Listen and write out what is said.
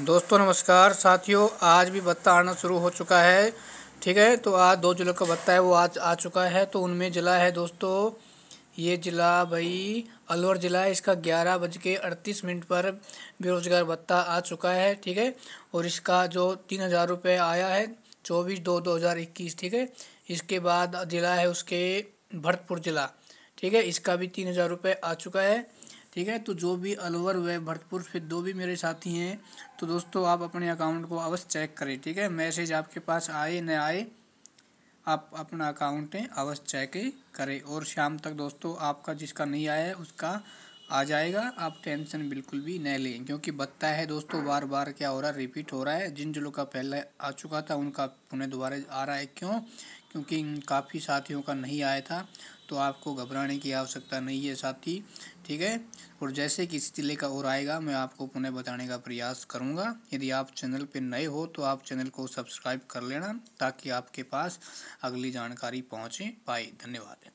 दोस्तों नमस्कार साथियों आज भी भत्ता आना शुरू हो चुका है ठीक है तो आज दो जिलों का भत्ता है वो आज आ चुका है तो उनमें ज़िला है दोस्तों ये ज़िला भाई अलवर ज़िला है इसका ग्यारह बज के अड़तीस मिनट पर बेरोज़गार भत्ता आ चुका है ठीक है और इसका जो तीन हज़ार रुपये आया है चौबीस दो दो हज़ार इक्कीस ठीक है इसके बाद ज़िला है उसके भरतपुर ज़िला ठीक है इसका भी तीन हज़ार रुपये आ चुका है ठीक है तो जो भी अलवर व भरतपुर फिर दो भी मेरे साथी हैं तो दोस्तों आप अपने अकाउंट को अवश्य चेक करें ठीक है मैसेज आपके पास आए न आए आप अपना अकाउंट अवश्य चेक करें और शाम तक दोस्तों आपका जिसका नहीं आया है उसका आ जाएगा आप टेंशन बिल्कुल भी न लें क्योंकि बत्ता है दोस्तों बार बार क्या हो रहा है रिपीट हो रहा है जिन जिलों का पहले आ चुका था उनका पुनः दोबारा आ रहा है क्यों क्योंकि काफ़ी साथियों का नहीं आया था तो आपको घबराने की आवश्यकता नहीं है साथी ठीक है और जैसे किसी जिले का और आएगा मैं आपको पुनः बताने का प्रयास करूँगा यदि आप चैनल पर नए हो तो आप चैनल को सब्सक्राइब कर लेना ताकि आपके पास अगली जानकारी पहुंचे पाए धन्यवाद